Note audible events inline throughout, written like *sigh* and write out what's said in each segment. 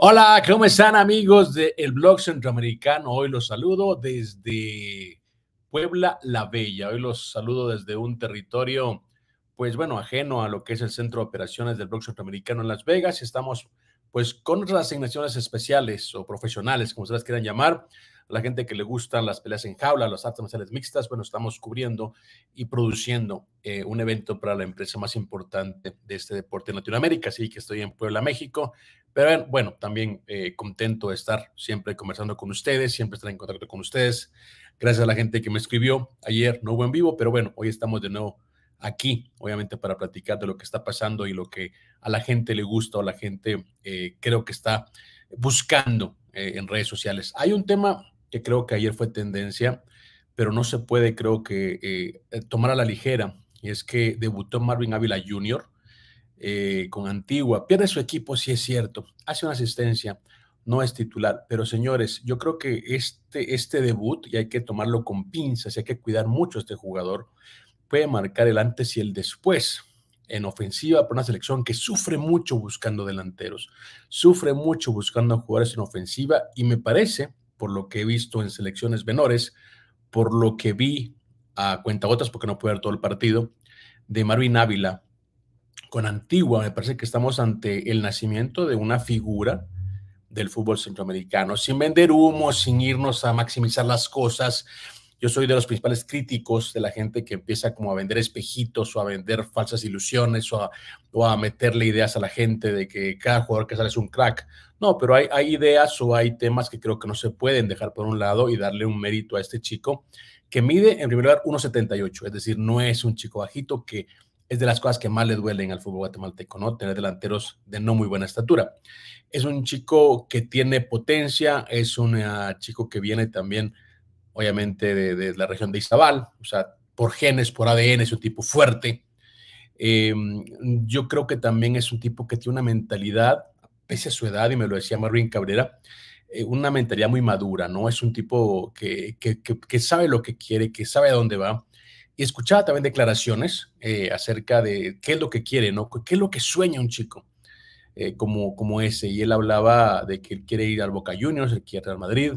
Hola, ¿cómo están amigos del El blog centroamericano? Hoy los saludo desde Puebla la Bella. Hoy los saludo desde un territorio, pues bueno, ajeno a lo que es el centro de operaciones del blog centroamericano en Las Vegas. Estamos pues con otras asignaciones especiales o profesionales, como ustedes quieran llamar. la gente que le gustan las peleas en jaula, los artes marciales mixtas, bueno, estamos cubriendo y produciendo eh, un evento para la empresa más importante de este deporte en Latinoamérica. Así que estoy en Puebla, México, pero bueno, también eh, contento de estar siempre conversando con ustedes, siempre estar en contacto con ustedes. Gracias a la gente que me escribió ayer, no hubo en vivo, pero bueno, hoy estamos de nuevo aquí, obviamente para platicar de lo que está pasando y lo que a la gente le gusta o la gente eh, creo que está buscando eh, en redes sociales. Hay un tema que creo que ayer fue tendencia, pero no se puede creo que tomar a la ligera, y es que debutó Marvin Ávila Jr., eh, con Antigua, pierde su equipo, si es cierto, hace una asistencia, no es titular, pero señores, yo creo que este, este debut, y hay que tomarlo con pinzas, hay que cuidar mucho a este jugador, puede marcar el antes y el después en ofensiva por una selección que sufre mucho buscando delanteros, sufre mucho buscando jugadores en ofensiva y me parece, por lo que he visto en selecciones menores, por lo que vi a cuentagotas, porque no pude ver todo el partido, de Marvin Ávila con Antigua, me parece que estamos ante el nacimiento de una figura del fútbol centroamericano, sin vender humo, sin irnos a maximizar las cosas. Yo soy de los principales críticos de la gente que empieza como a vender espejitos o a vender falsas ilusiones o a, meterle ideas a la gente de que cada jugador que sale es un crack. No, pero hay, hay ideas o hay temas que creo que no se pueden dejar por un lado y darle un mérito a este chico que mide en primer lugar 1,78, es decir, no es un chico bajito que es de las cosas que más le duelen al fútbol guatemalteco, ¿no? Tener delanteros de no muy buena estatura. Es un chico que tiene potencia, es un eh, chico que viene también, obviamente, de, la región de Izabal, o sea, por genes, por ADN, es un tipo fuerte. Em, yo creo que también es un tipo que tiene una mentalidad, pese a su edad, y me lo decía Marvin Cabrera, eh, una mentalidad muy madura, ¿no? Es un tipo que sabe lo que quiere, que sabe a dónde va y escuchaba también declaraciones eh, acerca de qué es lo que quiere, ¿no? ¿Qué es lo que sueña un chico eh, como, como ese? Y él hablaba de que él quiere ir al Boca Juniors, él quiere ir al Madrid.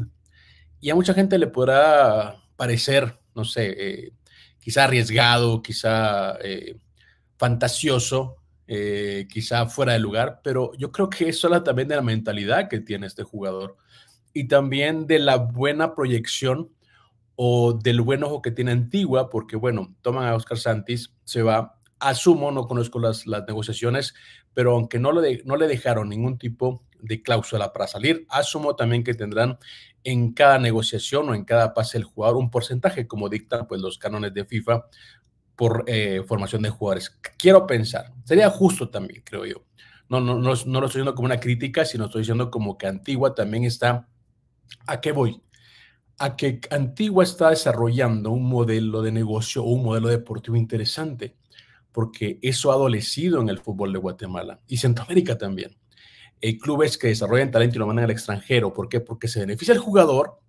Y a mucha gente le podrá parecer, no sé, eh, quizá arriesgado, quizá fantasioso, quizá fuera de lugar, pero yo creo que eso habla también de la mentalidad que tiene este jugador y también de la buena proyección o del buen ojo que tiene Antigua, porque bueno, toman a Oscar Santis, se va, asumo, no conozco las, las negociaciones, pero aunque no le, no le dejaron ningún tipo de cláusula para salir, asumo también que tendrán en cada negociación o en cada pase el jugador un porcentaje, como dictan pues, los cánones de FIFA por eh, formación de jugadores. Quiero pensar, sería justo también, creo yo. No, no, no, no lo estoy diciendo como una crítica, sino estoy diciendo como que Antigua también está... ¿A qué voy? a que Antigua está desarrollando un modelo de negocio o un modelo deportivo interesante, porque eso ha adolecido en el fútbol de Guatemala y Centroamérica también. Hay eh, clubes que desarrollan talento y lo mandan al extranjero. ¿Por qué? Porque se beneficia el jugador,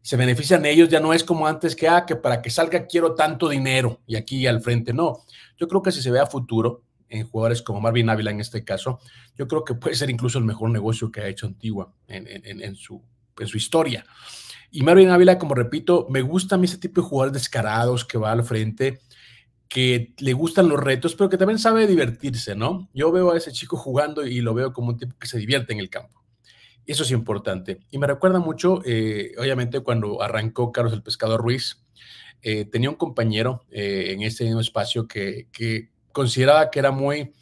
se benefician ellos, ya no es como antes que, ah, que para que salga quiero tanto dinero y aquí al frente, no. Yo creo que si se ve a futuro, en jugadores como Marvin Ávila en este caso, yo creo que puede ser incluso el mejor negocio que ha hecho Antigua en su historia. Y Marvin Ávila, como repito, me gusta a mí ese tipo de jugadores descarados que va al frente, que le gustan los retos, pero que también sabe divertirse, ¿no? Yo veo a ese chico jugando y lo veo como un tipo que se divierte en el campo. Eso es importante. Y me recuerda mucho, eh, obviamente, cuando arrancó Carlos el Pescador Ruiz. Eh, tenía un compañero eh, en ese mismo espacio que, consideraba que era muy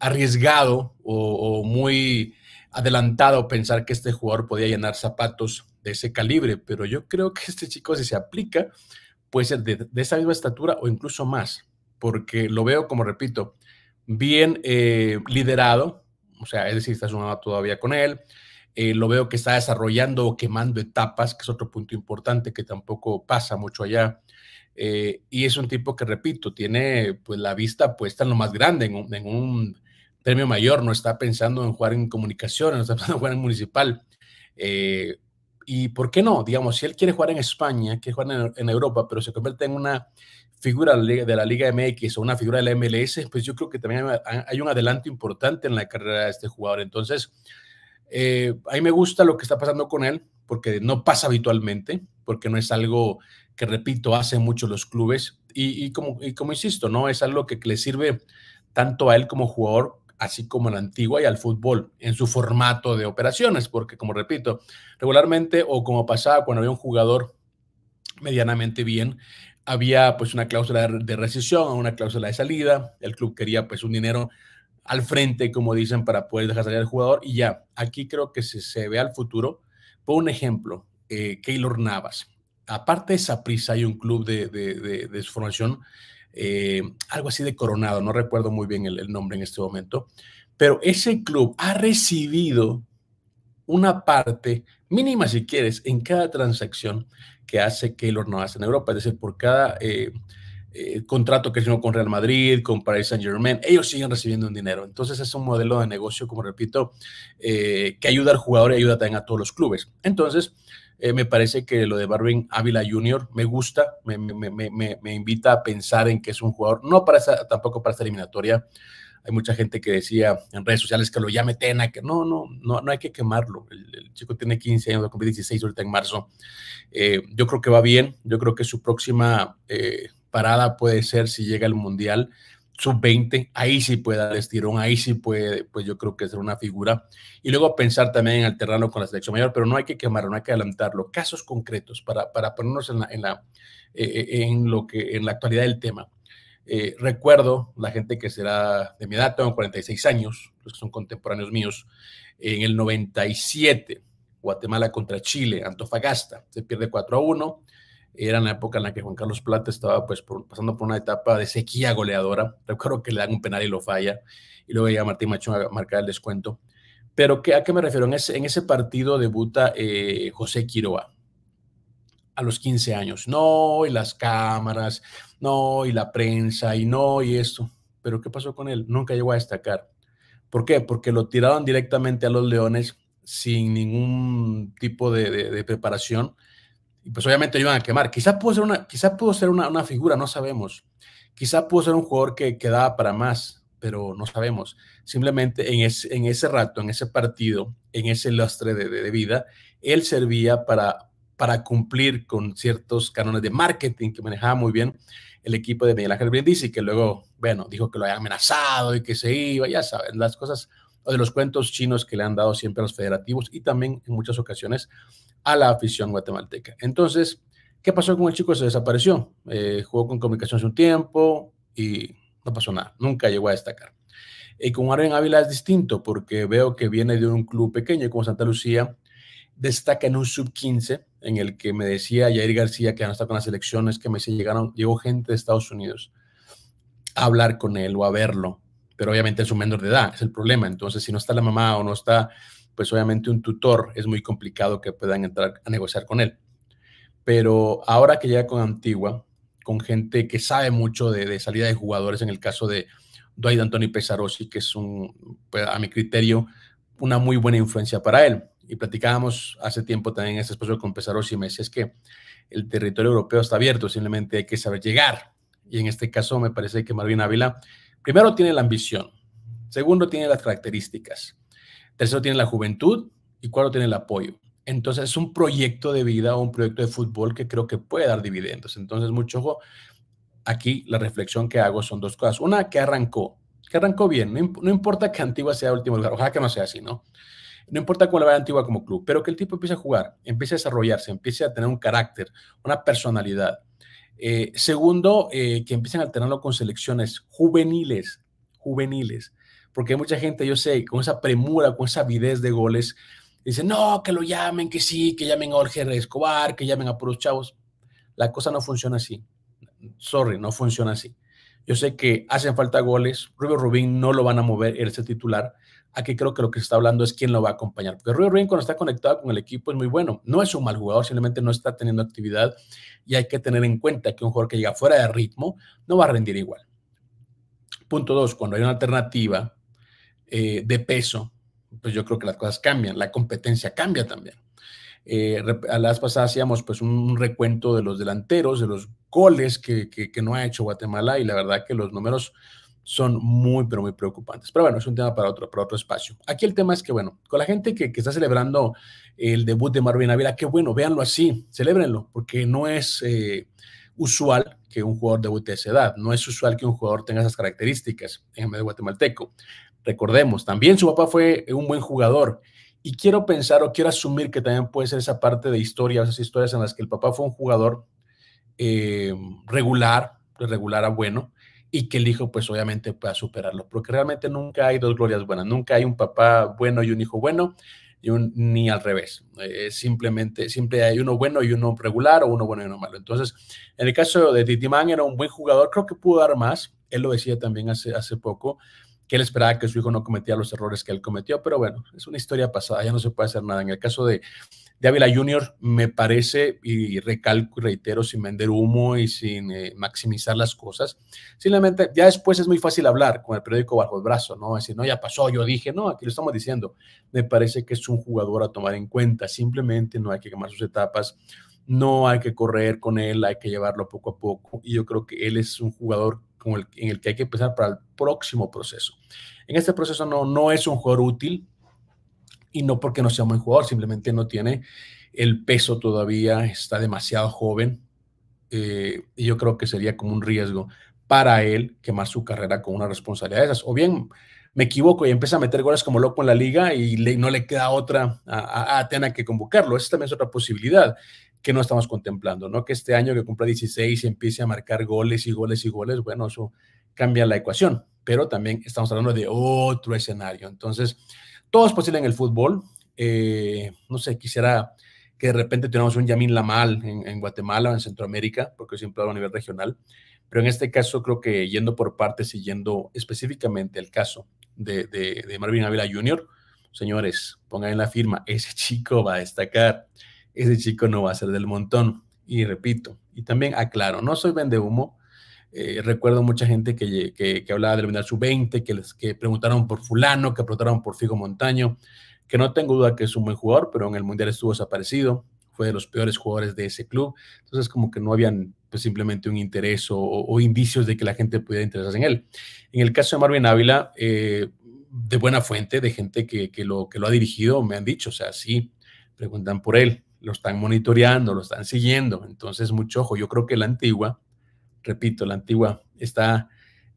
arriesgado o muy adelantado pensar que este jugador podía llenar zapatos de ese calibre, pero yo creo que este chico si se aplica puede ser de, esa misma estatura o incluso más, porque lo veo, como repito, bien eh, liderado, o sea, es decir, está sumado todavía con él, eh, lo veo que está desarrollando o quemando etapas, que es otro punto importante que tampoco pasa mucho allá. Eh, y es un tipo que, repito, tiene pues, la vista puesta en lo más grande, en un premio mayor, no está pensando en jugar en comunicaciones, no está *laughs* pensando en jugar en municipal. Eh, ¿Y por qué no? Digamos, si él quiere jugar en España, quiere jugar en, Europa, pero se convierte en una figura de la Liga MX o una figura de la MLS, pues yo creo que también hay un adelanto importante en la carrera de este jugador. Entonces, eh, a mí me gusta lo que está pasando con él, porque no pasa habitualmente, porque no es algo que, repito, hacen muchos los clubes. Y, como, insisto, no es algo que le sirve tanto a él como jugador así como en la antigua y al fútbol en su formato de operaciones, porque como repito, regularmente o como pasaba cuando había un jugador medianamente bien, había pues una cláusula de rescisión, una cláusula de salida, el club quería pues un dinero al frente, como dicen, para poder dejar salir al jugador y ya, aquí creo que se, ve al futuro. Por un ejemplo, eh, Keylor Navas, aparte de esa prisa, hay un club de, de, de, de su formación eh, algo así de Coronado, no recuerdo muy bien el, nombre en este momento, pero ese club ha recibido una parte mínima, si quieres, en cada transacción que hace Keylor hace en Europa. Es decir, por cada eh, eh, contrato que firmó con Real Madrid, con Paris Saint Germain, ellos siguen recibiendo un dinero. Entonces es un modelo de negocio, como repito, eh, que ayuda al jugador y ayuda también a todos los clubes. Entonces, eh, me parece que lo de Barwin Ávila Jr. me gusta, me, invita a pensar en que es un jugador, no para tampoco para esta eliminatoria. Hay mucha gente que decía en redes sociales que lo llame Tena, que no, no, no, no hay que quemarlo. El, chico tiene 15 años, va a 16 ahorita en marzo. yo creo que va bien, yo creo que su próxima parada puede ser si llega el Mundial sub-20, ahí sí puede dar estirón, ahí sí puede, pues yo creo que ser una figura. Y luego pensar también en alternarlo con la selección mayor, pero no hay que quemarlo, no hay que adelantarlo. Casos concretos para, para ponernos en, la, en, eh, eh, lo que, en la actualidad del tema. Eh, recuerdo, la gente que será de mi edad, tengo 46 años, son contemporáneos míos, en el 97, Guatemala contra Chile, Antofagasta, se pierde 4 a 1. Era en la época en la que Juan Carlos Plata estaba pues, pasando por una etapa de sequía goleadora. Recuerdo que le dan un penal y lo falla. Y luego ya Martín Machón a marcar el descuento. Pero ¿qué, ¿a qué me refiero? En ese, en ese partido debuta eh, José Quiroa a los 15 años. No, y las cámaras, no, y la prensa, y no, y esto. Pero ¿qué pasó con él? Nunca llegó a destacar. ¿Por qué? Porque lo tiraron directamente a los Leones sin ningún tipo de preparación y pues obviamente iban a quemar. Quizás pudo ser una, pudo ser una, una figura, no sabemos. Quizás pudo ser un jugador que quedaba para más, pero no sabemos. Simplemente en, en ese rato, en ese partido, en ese lastre de, vida, él servía para, para cumplir con ciertos cánones de marketing que manejaba muy bien el equipo de Miguel Ángel Brindisi, que luego, bueno, dijo que lo había amenazado y que se iba, ya saben, las cosas o de los cuentos chinos que le han dado siempre a los federativos y también en muchas ocasiones a la afición guatemalteca. Entonces, ¿qué pasó con el chico? Se desapareció. Eh, jugó con comunicaciones un tiempo y no pasó nada. Nunca llegó a destacar. Y con Aren Ávila es distinto porque veo que viene de un club pequeño como Santa Lucía, destaca en un sub-15 en el que me decía Jair García que no está con las elecciones, que me llegaron, llegó gente de Estados Unidos a hablar con él o a verlo pero obviamente es un menor de edad, es el problema. Entonces, si no está la mamá o no está, pues obviamente un tutor, es muy complicado que puedan entrar a negociar con él. Pero ahora que llega con Antigua, con gente que sabe mucho de, salida de jugadores, en el caso de Dwight Anthony Pesarossi, que es un, pues, a mi criterio, una muy buena influencia para él. Y platicábamos hace tiempo también en este espacio con Pesarossi y me decía, es que el territorio europeo está abierto, simplemente hay que saber llegar. Y en este caso me parece que Marvin Ávila primero tiene la ambición, segundo tiene las características, tercero tiene la juventud y cuarto tiene el apoyo. Entonces es un proyecto de vida o un proyecto de fútbol que creo que puede dar dividendos. Entonces, mucho ojo, aquí la reflexión que hago son dos cosas. Una, que arrancó, que arrancó bien, no, importa que Antigua sea el último lugar, ojalá que no sea así, ¿no? No importa cuál va Antigua como club, pero que el tipo empiece a jugar, empiece a desarrollarse, empiece a tener un carácter, una personalidad. Eh, segundo, eh, que empiecen a alternarlo con selecciones juveniles, juveniles, porque hay mucha gente, yo sé, con esa premura, con esa avidez de goles, dicen, no, que lo llamen, que sí, que llamen a Jorge Escobar, que llamen a puros chavos. La cosa no funciona así. Sorry, no funciona así. Yo sé que hacen falta goles. Rubio Rubín no lo van a mover, él es titular. Aquí creo que lo que se está hablando es quién lo va a acompañar. Porque Rui cuando está conectado con el equipo es muy bueno. No es un mal jugador, simplemente no está teniendo actividad y hay que tener en cuenta que un jugador que llega fuera de ritmo no va a rendir igual. Punto dos, cuando hay una alternativa eh, de peso, pues yo creo que las cosas cambian, la competencia cambia también. Eh, a las pasadas hacíamos pues un recuento de los delanteros, de los goles que no ha hecho Guatemala y la verdad que los números son muy, pero muy preocupantes. Pero bueno, es un tema para otro, para otro espacio. Aquí el tema es que, bueno, con la gente que, que está celebrando el debut de Marvin Avila qué bueno, véanlo así, celébrenlo, porque no es eh, usual que un jugador debute a esa edad, no es usual que un jugador tenga esas características en de guatemalteco. Recordemos, también su papá fue un buen jugador y quiero pensar o quiero asumir que también puede ser esa parte de historia, esas historias en las que el papá fue un jugador eh, regular, regular a bueno, y que el hijo pues obviamente pueda superarlo, porque realmente nunca hay dos glorias buenas, nunca hay un papá bueno y un hijo bueno, y un, ni al revés, eh, simplemente siempre hay uno bueno y uno regular o uno bueno y uno malo. Entonces, en el caso de man era un buen jugador, creo que pudo dar más, él lo decía también hace, hace poco, él esperaba que su hijo no cometiera los errores que él cometió, pero bueno, es una historia pasada, ya no se puede hacer nada. En el caso de, de Ávila Junior, me parece, y recalco y reitero, sin vender humo y sin eh, maximizar las cosas, simplemente ya después es muy fácil hablar con el periódico bajo el brazo, ¿no? Decir, no, ya pasó, yo dije, no, aquí lo estamos diciendo. Me parece que es un jugador a tomar en cuenta, simplemente no hay que quemar sus etapas no hay que correr con él, hay que llevarlo poco a poco. Y yo creo que él es un jugador el, en el que hay que empezar para el próximo proceso. En este proceso no, no es un jugador útil y no porque no sea un buen jugador, simplemente no tiene el peso todavía, está demasiado joven. Eh, y yo creo que sería como un riesgo para él quemar su carrera con una responsabilidad de esas. O bien me equivoco y empieza a meter goles como loco en la liga y no le queda otra a, a Atena que convocarlo. Esa también es otra posibilidad que no estamos contemplando, ¿no? Que este año que cumpla 16 empiece a marcar goles y goles y goles, bueno, eso cambia la ecuación, pero también estamos hablando de otro escenario. Entonces, todo es posible en el fútbol. Eh, no sé, quisiera que de repente tengamos un Yamin Lamal en, en Guatemala o en Centroamérica, porque siempre hablo a nivel regional, pero en este caso creo que yendo por partes y yendo específicamente el caso de, Marvin Avila Jr., señores, pongan en la firma, ese *laughs* chico va a destacar ese chico no va a ser del montón. Y repito, y también aclaro, no soy vendehumo. humo eh, recuerdo mucha gente que, hablaba del Mundial Sub-20, que, les, que preguntaron por fulano, que preguntaron por Figo Montaño, que no tengo duda que es un buen jugador, pero en el Mundial estuvo desaparecido, fue de los peores jugadores de ese club. Entonces, como que no habían pues, simplemente un interés o, indicios de que la gente pudiera interesarse en él. En el caso de Marvin Ávila, eh, de buena fuente, de gente que, lo, que lo ha dirigido, me han dicho, o sea, sí, preguntan por él lo están monitoreando, lo están siguiendo. Entonces, mucho ojo, yo creo que la antigua, repito, la antigua está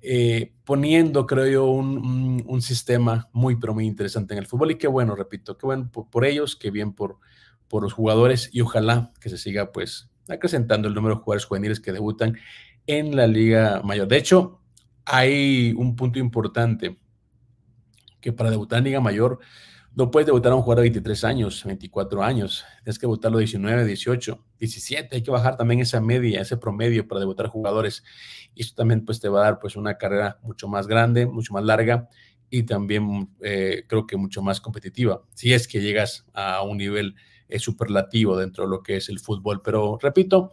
eh, poniendo, creo yo, mm, un, sistema muy, pero muy interesante en el fútbol. Y qué bueno, repito, qué bueno por, ellos, qué bien por, por los jugadores y ojalá que se siga, pues, acrecentando el número de jugadores juveniles que debutan en la Liga Mayor. De hecho, hay un punto importante que para debutar en Liga Mayor, no puedes debutar a un jugador de 23 años, 24 años. Tienes que debutarlo 19, 18, 17. Hay que bajar también esa media, ese promedio para debutar jugadores. Y esto también pues, te va a dar pues, una carrera mucho más grande, mucho más larga y también eh, creo que mucho más competitiva. Si es que llegas a un nivel eh, superlativo dentro de lo que es el fútbol. Pero repito,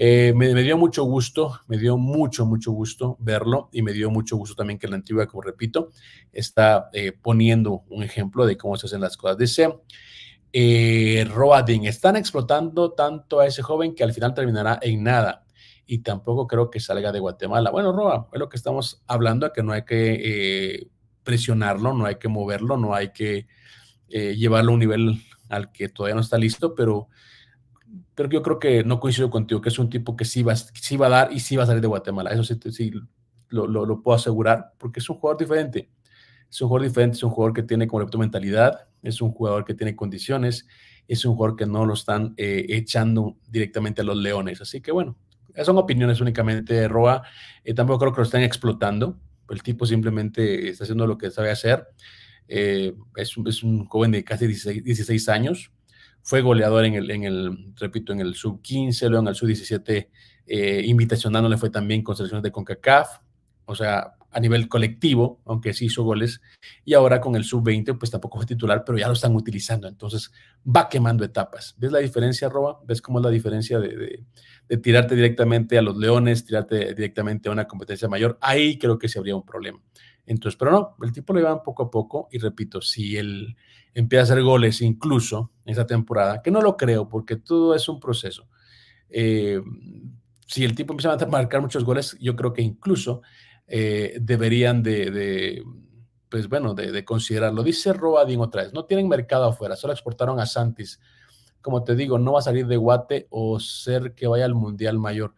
eh, me, dio mucho gusto, me dio mucho, mucho gusto verlo y me dio mucho gusto también que la antigua, como repito, está eh, poniendo un ejemplo de cómo se hacen las cosas. Dice eh, Robadín, están explotando tanto a ese joven que al final terminará en nada y tampoco creo que salga de Guatemala. Bueno, Roa, es lo que estamos hablando, que no hay que eh, presionarlo, no hay que moverlo, no hay que llevarlo a un nivel al que todavía no está listo, pero pero yo creo que no coincido contigo, que es un tipo que sí va, sí va a dar y sí va a salir de Guatemala. Eso sí, lo, puedo asegurar, porque es un jugador diferente. Es un jugador diferente, es un jugador que tiene, como mentalidad, es un jugador que tiene condiciones, es un jugador que no lo están eh, echando directamente a los leones. Así que bueno, son opiniones únicamente de Roa. Eh, tampoco creo que lo estén explotando. El tipo simplemente está haciendo lo que sabe hacer. Eh, es, es, un joven de casi 16, 16 años, fue goleador en el, en el repito, en el sub-15, luego en el sub-17 eh, invitacionándole fue también con selecciones de CONCACAF, o sea, a nivel colectivo, aunque sí hizo goles, y ahora con el sub-20, pues tampoco fue titular, pero ya lo están utilizando, entonces va quemando etapas. ¿Ves la diferencia, Roba? ¿Ves cómo es la diferencia de, de tirarte directamente a los leones, tirarte directamente a una competencia mayor? Ahí creo que sí habría un problema. Entonces, pero no, el tipo lo llevan poco a poco y repito, si él empieza a hacer goles incluso en esa temporada, que no lo creo porque todo es un proceso. Eh, si el tipo empieza a *laughs* marcar muchos goles, yo creo que incluso eh, deberían de, pues bueno, de, considerarlo. Dice Robadín otra vez, no tienen mercado afuera, solo exportaron a Santis. Como te digo, no va a salir de Guate o ser que vaya al Mundial Mayor.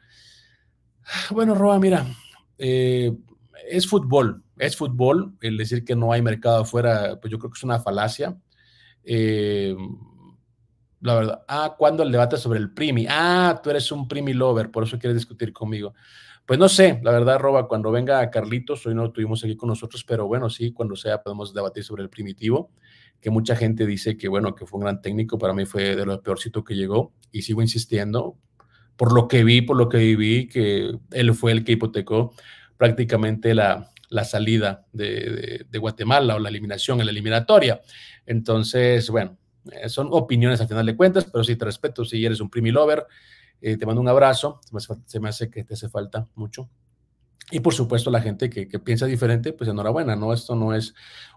*sighs* Bueno, Roba, mira, eh, es fútbol, es fútbol, el decir que no hay mercado afuera, pues yo creo que es una falacia. Eh, la verdad, ah, ¿cuándo el debate sobre el primi? Ah, tú eres un primi lover, por eso quieres discutir conmigo. Pues no sé, la verdad, Roba, cuando venga Carlitos, hoy no lo tuvimos aquí con nosotros, pero bueno, sí, cuando sea podemos debatir sobre el primitivo, que mucha gente dice que, bueno, que fue un gran técnico, para mí fue de los peorcitos que llegó, y sigo insistiendo, por lo que vi, por lo que viví, que él fue el que hipotecó prácticamente la, la salida de, Guatemala o la eliminación en la eliminatoria. Entonces, bueno, eh, son opiniones al final de cuentas, pero sí te respeto si eres un primilover, lover. Eh, te mando un abrazo, se me, hace, que te hace falta mucho. Y por supuesto, la gente que, piensa diferente, pues enhorabuena, ¿no? Esto no es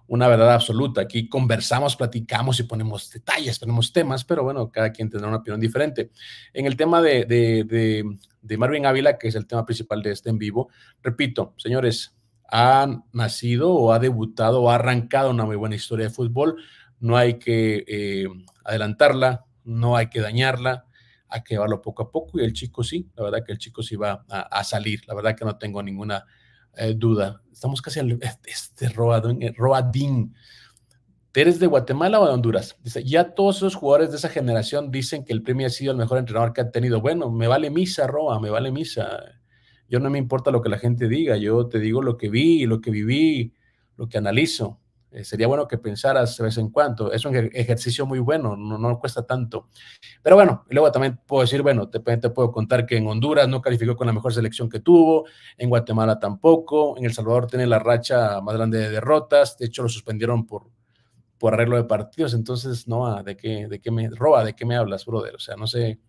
una verdad absoluta. Aquí conversamos, platicamos y ponemos detalles, ponemos temas, pero bueno, cada quien tendrá una opinión diferente. En el tema de, de Marvin Ávila, que es el tema principal de este en vivo, repito, señores, ha nacido o ha debutado o ha arrancado una muy buena historia de fútbol. No hay que eh, adelantarla, no hay que dañarla, hay que llevarlo poco a poco y el chico sí, la verdad que el chico sí va a, salir, la verdad que no tengo ninguna eh, duda. Estamos casi al este Roadín. Eh, ¿Eres de Guatemala o de Honduras? Dice, ya todos los jugadores de esa generación dicen que el premio ha sido el mejor entrenador que ha tenido. Bueno, me vale misa, Roa, me vale misa. Yo no me importa lo que la gente diga, yo te digo lo que vi, lo que viví, lo que analizo. Eh, sería bueno que pensaras de vez en cuando. Es un ejercicio muy bueno, no, cuesta tanto. Pero bueno, y luego también puedo decir, bueno, te, puedo contar que en Honduras no calificó con la mejor selección que tuvo, en Guatemala tampoco, en El Salvador tiene la racha más grande de derrotas, de hecho lo suspendieron por, por arreglo de partidos, entonces, no, ah, ¿de qué, de qué me roba? ¿De qué me hablas, brother? O sea, no sé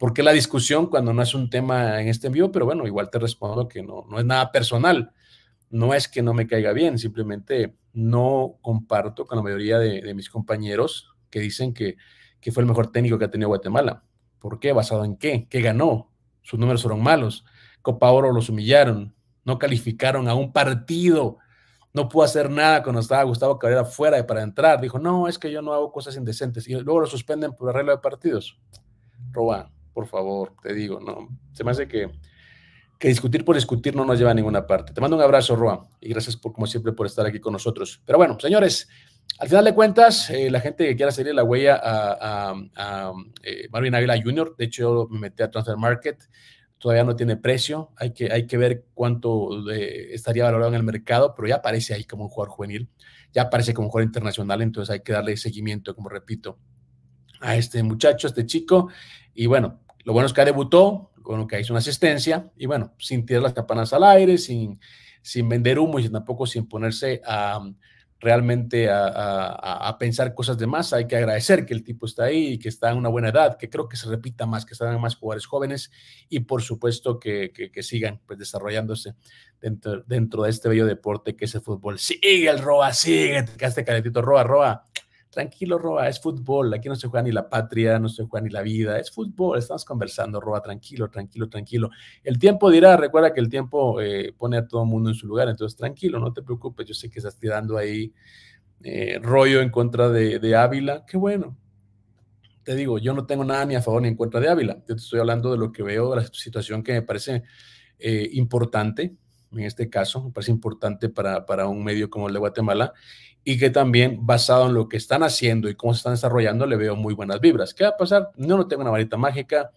¿Por qué la discusión cuando no es un tema en este envío? Pero bueno, igual te respondo que no, no es nada personal. No es que no me caiga bien, simplemente no comparto con la mayoría de, mis compañeros que dicen que, que, fue el mejor técnico que ha tenido Guatemala. ¿Por qué? ¿Basado en qué? ¿Qué ganó? Sus números fueron malos. Copa Oro los humillaron. No calificaron a un partido. No pudo hacer nada cuando estaba Gustavo Cabrera fuera para entrar. Dijo, no, es que yo no hago cosas indecentes. Y luego lo suspenden por arreglo de partidos. Roban por favor, te digo, no. Se me hace que, que discutir por discutir no nos lleva a ninguna parte. Te mando un abrazo, Roa, y gracias por, como siempre por estar aquí con nosotros. Pero bueno, señores, al final de cuentas, eh, la gente que quiera seguir la huella a, eh, Marvin Águila Jr., de hecho, me metí a Transfer Market, todavía no tiene precio, hay que, hay que ver cuánto eh, estaría valorado en el mercado, pero ya aparece ahí como un jugador juvenil, ya aparece como un jugador internacional, entonces hay que darle seguimiento, como repito, a este muchacho, a este chico, y bueno, lo bueno es que debutó, con lo que hizo una asistencia, y bueno, sin tirar las campanas al aire, sin, sin vender humo y tampoco sin ponerse a um, realmente a, pensar cosas de más. Hay que agradecer que el tipo está ahí y que está en una buena edad, que creo que se repita más, que están más jugadores jóvenes y por supuesto que, sigan pues, desarrollándose dentro, dentro de este bello deporte que es el fútbol. Sigue el roba sigue, que este caletito Roa, Roa. Tranquilo, Roa, es fútbol. Aquí no se juega ni la patria, no se juega ni la vida. Es fútbol. Estamos conversando, Roa, tranquilo, tranquilo, tranquilo. El tiempo dirá, recuerda que el tiempo eh, pone a todo el mundo en su lugar. Entonces, tranquilo, no te preocupes. Yo sé que estás tirando ahí eh, rollo en contra de, Ávila. Qué bueno, te digo, yo no tengo nada ni a favor ni en contra de Ávila. Yo te estoy hablando de lo que veo, de la situación que me parece eh, importante en este caso, me parece importante para, un medio como el de Guatemala, y que también basado en lo que están haciendo y cómo se están desarrollando, le veo muy buenas vibras. ¿Qué va a pasar? No, no tengo una varita mágica,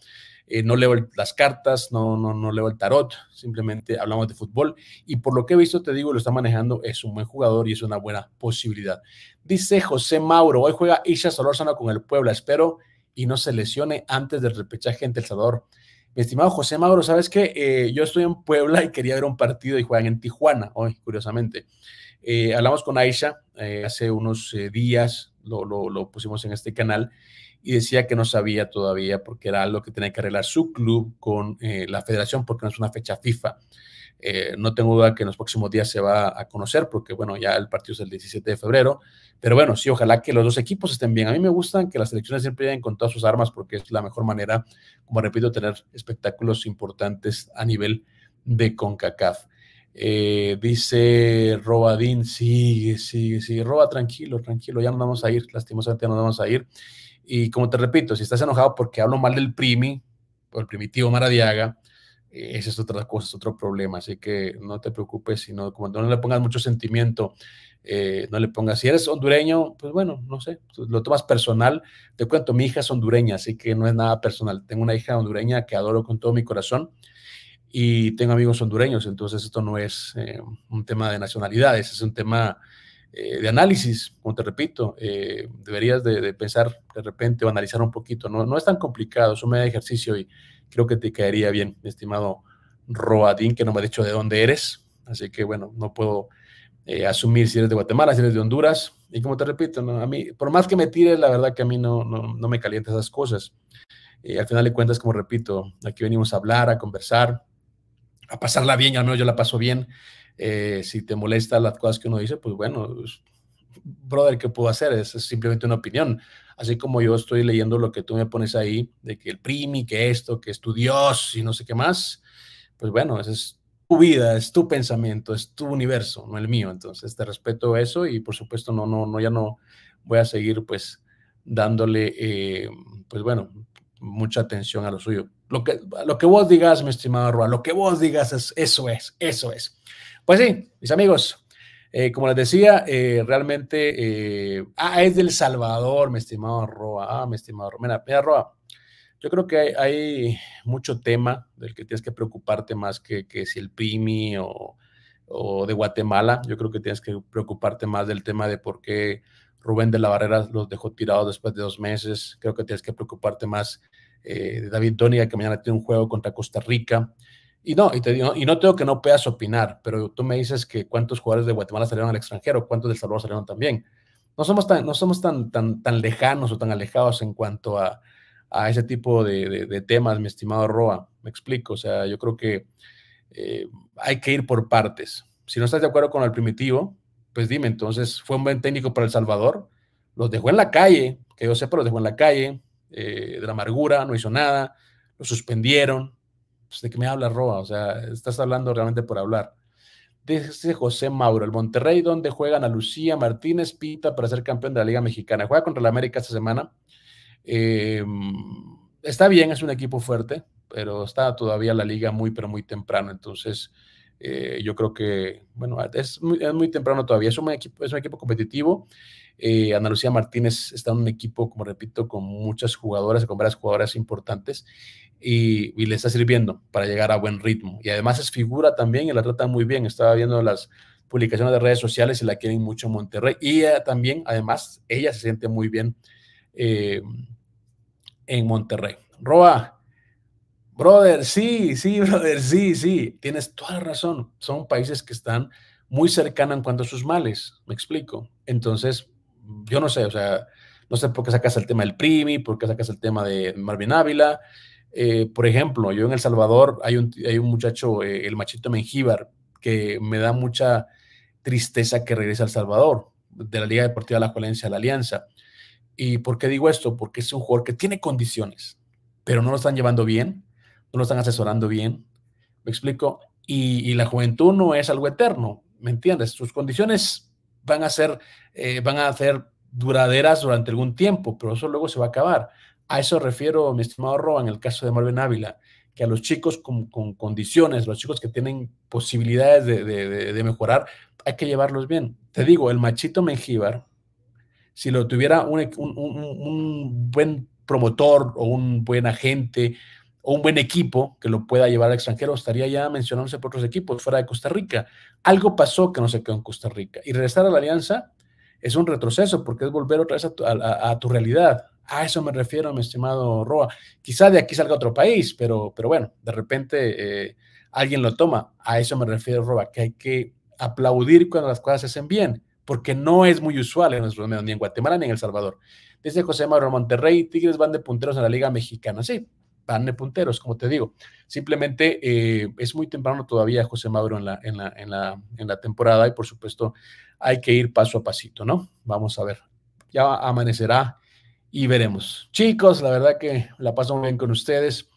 eh, no leo las cartas, no, no, no leo el tarot, simplemente hablamos de fútbol. Y por lo que he visto, te digo, lo está manejando, es un buen jugador y es una buena posibilidad. Dice José Mauro, hoy juega Isha Solórzano con el Puebla, espero y no se lesione antes del repechaje ante El Salvador. Mi estimado José Mauro, ¿sabes qué? Eh, yo estoy en Puebla y quería ver un partido y juegan en Tijuana hoy, curiosamente. Eh, hablamos con Aisha eh, hace unos días, lo, lo, pusimos en este canal, y decía que no sabía todavía porque era algo que tenía que arreglar su club con la federación porque no es una fecha FIFA. Eh, no tengo duda que en los próximos días se va a conocer, porque bueno, ya el partido es el 17 de febrero. Pero bueno, sí, ojalá que los dos equipos estén bien. A mí me gustan que las selecciones siempre vayan con todas sus armas, porque es la mejor manera, como repito, tener espectáculos importantes a nivel de CONCACAF. Eh, dice Robadín, sí, sí, sí, Roba, tranquilo, tranquilo, ya no vamos a ir, lastimosamente ya nos vamos a ir. Y como te repito, si estás enojado porque hablo mal del primi, o el primitivo Maradiaga, e, esa es otra cosa, es otro problema. Así que no te preocupes, sino como no le pongas mucho sentimiento, eh, no le pongas. Si eres hondureño, pues bueno, no sé, pues lo tomas personal. Te cuento, mi hija es hondureña, así que no es nada personal. Tengo una hija hondureña que adoro con todo mi corazón y tengo amigos hondureños, entonces esto no es eh, un tema de nacionalidades, es un tema eh, de análisis, como te repito, deberías de, pensar de repente o analizar un poquito, no, no es tan complicado, es un medio de ejercicio y, creo que te caería bien, mi estimado Roadín, que no me ha dicho de dónde eres. Así que bueno, no puedo eh, asumir si eres de Guatemala, si eres de Honduras. Y como te repito, a mí, por más que me tires, la verdad que a mí no, no, me calienta esas cosas. Eh, al final de cuentas, como repito, aquí venimos a hablar, a conversar, a pasarla bien, y al menos yo la paso bien. Eh, si te molesta las cosas que uno dice, pues bueno, brother, ¿qué puedo hacer? Es, simplemente una opinión. Así como yo estoy leyendo lo que tú me pones ahí, de que el primi, que esto, que es tu Dios y no sé qué más, pues bueno, esa es tu vida, es tu pensamiento, es tu universo, no el mío. Entonces te respeto eso y por supuesto no, no, no, ya no voy a seguir pues dándole, eh, pues bueno, mucha atención a lo suyo. Lo que, lo que vos digas, mi estimado Roa, lo que vos digas es, eso es, eso es. Pues sí, mis amigos, eh, como les decía, eh, realmente, eh, ah, es del Salvador, mi estimado Roa, ah, mi estimado Roa. Mira, Roa, yo creo que hay, mucho tema del que tienes que preocuparte más que, que si el PIMI o, de Guatemala, yo creo que tienes que preocuparte más del tema de por qué Rubén de la Barrera los dejó tirados después de dos meses, creo que tienes que preocuparte más de David Donia, que mañana tiene un juego contra Costa Rica, y no, y, te digo, y no tengo que no puedas opinar, pero tú me dices que cuántos jugadores de Guatemala salieron al extranjero, cuántos del Salvador salieron también. No somos tan, no somos tan, tan, tan lejanos o tan alejados en cuanto a, a ese tipo de, de, temas, mi estimado Roa. Me explico, o sea, yo creo que eh, hay que ir por partes. Si no estás de acuerdo con el primitivo, pues dime, entonces, ¿fue un buen técnico para El Salvador? Los dejó en la calle, que yo sepa, los dejó en la calle, eh, de la amargura, no hizo nada, lo suspendieron, pues, ¿de qué me habla Roa? O sea, estás hablando realmente por hablar. Dice José Mauro, el Monterrey, donde juegan a Lucía Martínez Pita para ser campeón de la Liga Mexicana. Juega contra el América esta semana. Em, está bien, es un equipo fuerte, pero está todavía la liga muy, pero muy temprano. Entonces, eh, yo creo que, bueno, es muy, es muy, temprano todavía. Es un equipo, es un equipo competitivo. Eh, Ana Lucía Martínez está en un equipo, como repito, con muchas jugadoras, con varias jugadoras importantes y, le está sirviendo para llegar a buen ritmo. Y además es figura también y la trata muy bien. Estaba viendo las publicaciones de redes sociales y la quieren mucho en Monterrey. Y ella eh, también, además, ella se siente muy bien en Monterrey. Roa, Brother, sí, sí, *laughs* brother, sí, sí. Tienes toda la razón. Son países que están muy cercanos en cuanto a sus males. Me explico. Entonces, yo no sé, o sea, no sé por qué sacas el tema del Primi, por qué sacas el tema de Marvin Ávila. Eh, por ejemplo, yo en El Salvador hay un, hay un muchacho, eh, el machito Mengíbar, que me da mucha tristeza que regrese al Salvador, de la Liga Deportiva de la Juelencia, la Alianza. ¿Y por qué digo esto? Porque es un jugador que tiene condiciones, pero no lo están llevando bien no lo están asesorando bien. ¿Me explico? Y, la juventud no es algo eterno, ¿me entiendes? Sus condiciones van a ser, eh, van a ser duraderas durante algún tiempo, pero eso luego se va a acabar. A eso refiero, mi estimado Roa, en el caso de Marvin Ávila, que a los chicos con, condiciones, los chicos que tienen posibilidades de, mejorar, hay que llevarlos bien. Te digo, el machito Mengíbar, si lo tuviera un buen promotor o un buen agente o un buen equipo que lo pueda llevar al extranjero, estaría ya mencionándose por otros equipos fuera de Costa Rica. Algo pasó que no se quedó en Costa Rica. Y regresar a la alianza es un retroceso porque es volver otra vez a tu, realidad. A eso me refiero, mi estimado Roa. Quizá de aquí salga otro país, pero, pero bueno, de repente eh, alguien lo toma. A eso me refiero, Roa, que hay que aplaudir cuando las cosas se hacen bien, porque no es muy usual en nuestro ni en Guatemala ni en El Salvador. Dice José Mauro Monterrey, Tigres van de punteros en la Liga Mexicana. Sí, van de punteros, como te digo. Simplemente eh, es muy temprano todavía José Maduro en la, en la, en, la, en, la, temporada y por supuesto hay que ir paso a pasito, ¿no? Vamos a ver, ya amanecerá y veremos. Chicos, la verdad que la paso muy bien con ustedes.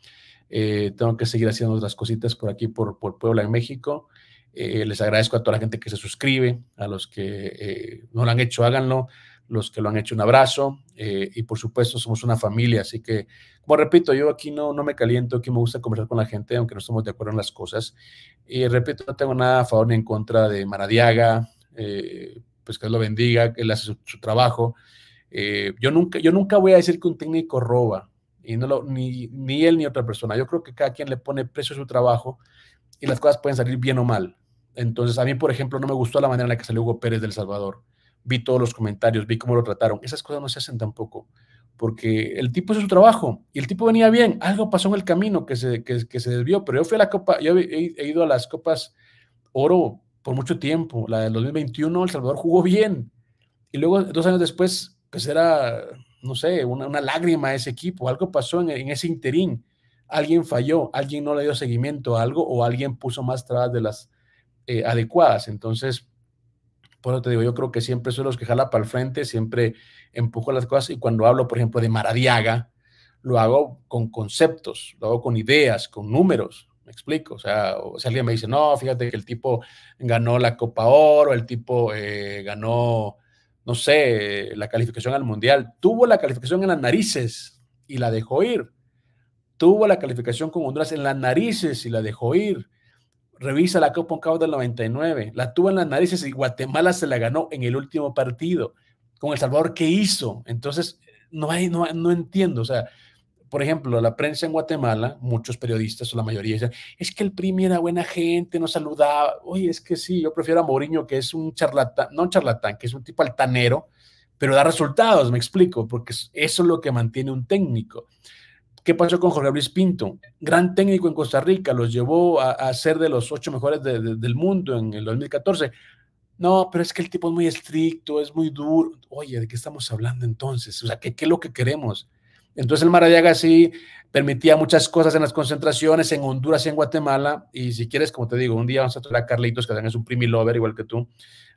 Eh, tengo que seguir haciendo las cositas por aquí, por, por Puebla en México. Eh, les agradezco a toda la gente que se suscribe, a los que no lo han hecho, háganlo los que lo han hecho, un abrazo. Eh, y por supuesto, somos una familia, así que, como repito, yo aquí no, no me caliento, aquí me gusta conversar con la gente, aunque no estamos de acuerdo en las cosas. Y repito, no tengo nada a favor ni en contra de Maradiaga, eh, pues que Dios lo bendiga, que él hace su, trabajo. Eh, yo, nunca, yo nunca voy a decir que un técnico roba, y no ni, ni él ni otra persona. Yo creo que cada quien le pone precio a su trabajo y las cosas pueden salir bien o mal. Entonces, a mí, por ejemplo, no me gustó la manera en la que salió Hugo Pérez del Salvador vi todos los comentarios, vi cómo lo trataron. Esas cosas no se hacen tampoco, porque el tipo hizo su trabajo y el tipo venía bien. Algo pasó en el camino que se, se desvió, pero yo fui a la Copa, yo he, ido a las Copas Oro por mucho tiempo. La del 2021, El Salvador jugó bien. Y luego, dos años después, pues era, no sé, una, una lágrima ese equipo. Algo pasó en, ese interín. Alguien falló, alguien no le dio seguimiento a algo o alguien puso más trabas de las eh, adecuadas. Entonces, por eso te digo, yo creo que siempre soy los que jala para el frente, siempre empujo las cosas y cuando hablo, por ejemplo, de Maradiaga, lo hago con conceptos, lo hago con ideas, con números, me explico, o sea, si alguien me dice, no, fíjate que el tipo ganó la Copa Oro, el tipo eh, ganó, no sé, la calificación al Mundial, tuvo la calificación en las narices y la dejó ir, tuvo la calificación con Honduras en las narices y la dejó ir, Revisa la Copa Uncao del 99. La tuvo en las narices y Guatemala se la ganó en el último partido. Con El Salvador, que hizo? Entonces, no, hay, no, entiendo. O sea, por ejemplo, la prensa en Guatemala, muchos periodistas o la mayoría dicen, es que el Premier era buena gente, no saludaba. Oye, es que sí, yo prefiero a Mourinho, que es un charlatán, no un charlatán, que es un tipo altanero, pero da resultados, me explico, porque eso es lo que mantiene un técnico. ¿Qué pasó con Jorge Luis Pinto? Gran técnico en Costa Rica, los llevó a, ser de los ocho mejores del mundo en el 2014. No, pero es que el tipo es muy estricto, es muy duro. Oye, ¿de qué estamos hablando entonces? O sea, ¿qué, es lo que queremos? Entonces el Maradiaga sí permitía muchas cosas en las concentraciones, en Honduras y en Guatemala. Y si quieres, como te digo, un día vamos a traer a Carlitos, que también es un primi lover igual que tú,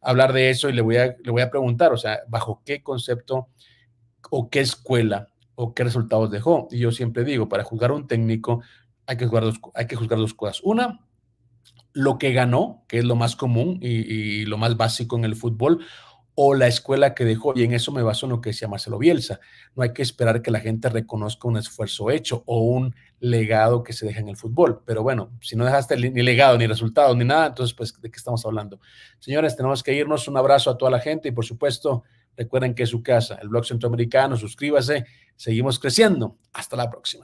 hablar de eso y le voy a, le voy a preguntar, o sea, ¿bajo qué concepto o qué escuela o qué resultados dejó. Y yo siempre digo, para juzgar un técnico hay que juzgar dos, hay que juzgar dos cosas. Una, lo que ganó, que es lo más común y, y, lo más básico en el fútbol, o la escuela que dejó. Y en eso me baso en lo que decía Marcelo Bielsa. No hay que esperar que la gente reconozca un esfuerzo hecho o un legado que se deja en el fútbol. Pero bueno, si no dejaste ni legado, ni resultado, ni nada, entonces, pues, ¿de qué estamos hablando? Señores, tenemos que irnos. Un abrazo a toda la gente y, por supuesto, Recuerden que es su casa, el blog centroamericano. Suscríbase. Seguimos creciendo. Hasta la próxima.